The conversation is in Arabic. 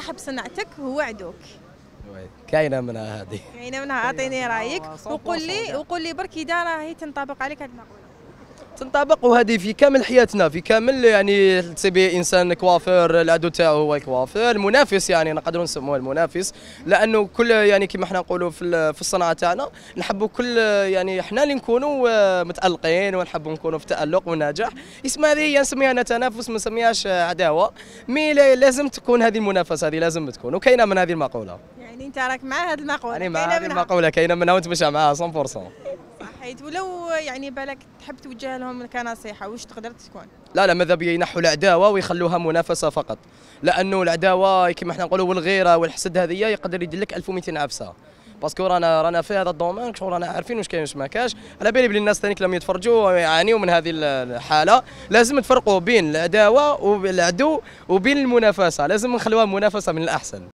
صاحب صنعتك هو عدوك كاينه منها هذه كاينه منها اعطيني رايك آه، وقول لي وقول لي برك اذا راهي تنطبق عليك هذه المقوله تنطبق وهذه في كامل حياتنا في كامل يعني تبي انسان كوافير العدو تاعو هو الكوافير المنافس يعني نقدروا نسموه المنافس لانه كل يعني كما احنا نقولوا في في الصناعه تاعنا نحبوا كل يعني احنا اللي نكونوا آه، متالقين ونحبوا نكونوا في تالق ونجاح اسمها هذه هي نسميها انا تنافس ما نسميهاش عداوه مي لازم تكون هذه المنافسه هذه لازم تكون وكاينه من هذه المقوله يعني انت راك مع هذه المقوله يعني مع هذه المقوله كاينه منها وانت مش معها آه، 100% الحيط ولو يعني بالك تحب توجه لهم كنصيحه واش تقدر تكون لا لا ماذا بيا ينحوا العداوه ويخلوها منافسه فقط لانه العداوه كما حنا نقولوا والغيره والحسد هذه يقدر يدير لك 1200 عفسه باسكو رانا رانا في هذا الدومين شغل رانا عارفين واش كاين واش ما كاش على بالي بلي الناس ثانيك لم يتفرجوا يعانيوا من هذه الحاله لازم تفرقوا بين العداوه والعدو وبين المنافسه لازم نخلوها منافسه من الاحسن